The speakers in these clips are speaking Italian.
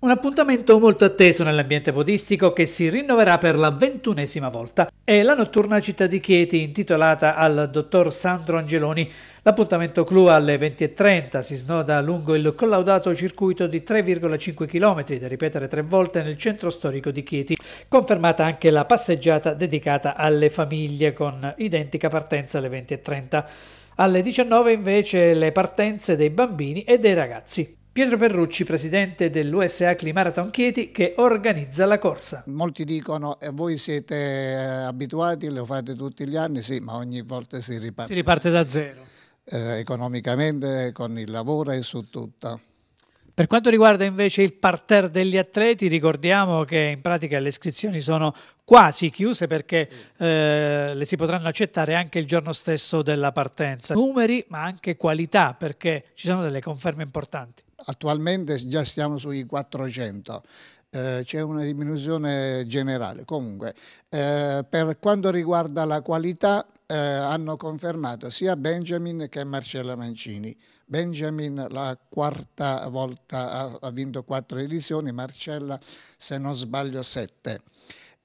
Un appuntamento molto atteso nell'ambiente podistico che si rinnoverà per la ventunesima volta è la notturna città di Chieti intitolata al dottor Sandro Angeloni. L'appuntamento clou alle 20.30 si snoda lungo il collaudato circuito di 3,5 km da ripetere tre volte nel centro storico di Chieti. Confermata anche la passeggiata dedicata alle famiglie con identica partenza alle 20.30. Alle 19 invece le partenze dei bambini e dei ragazzi. Pietro Perrucci, presidente dell'USA Climarathon Chieti, che organizza la corsa. Molti dicono, eh, voi siete eh, abituati, lo fate tutti gli anni, sì, ma ogni volta si riparte. Si riparte da zero. Eh, economicamente, con il lavoro e su tutto. Per quanto riguarda invece il parterre degli atleti, ricordiamo che in pratica le iscrizioni sono quasi chiuse perché eh, le si potranno accettare anche il giorno stesso della partenza. Numeri ma anche qualità perché ci sono delle conferme importanti attualmente già stiamo sui 400. Eh, c'è una diminuzione generale. Comunque, eh, per quanto riguarda la qualità, eh, hanno confermato sia Benjamin che Marcella Mancini. Benjamin la quarta volta ha, ha vinto quattro edizioni, Marcella se non sbaglio sette.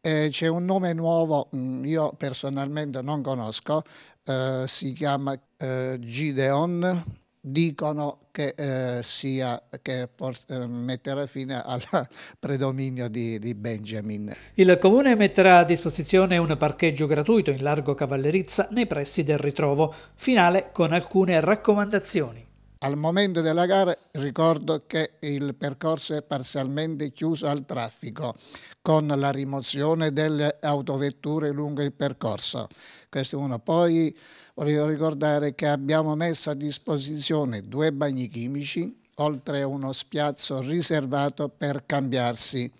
Eh, c'è un nome nuovo, mh, mm, io personalmente non conosco, eh, si chiama eh, Gideon dicono che, eh, sia, che eh, metterà fine al predominio di, di, Benjamin. Il comune metterà a disposizione un parcheggio gratuito in largo Cavallerizza nei pressi del ritrovo, finale con alcune raccomandazioni. Al momento della gara ricordo che il percorso è parzialmente chiuso al traffico con la rimozione delle autovetture lungo il percorso. Questo è uno. Poi voglio ricordare che abbiamo messo a disposizione due bagni chimici oltre a uno spiazzo riservato per cambiarsi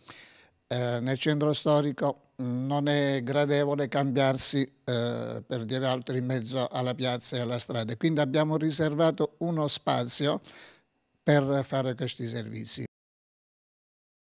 eh, nel centro storico mm, non è gradevole cambiarsi eh, per dire altro in mezzo alla piazza e alla strada. Quindi abbiamo riservato uno spazio per fare questi servizi.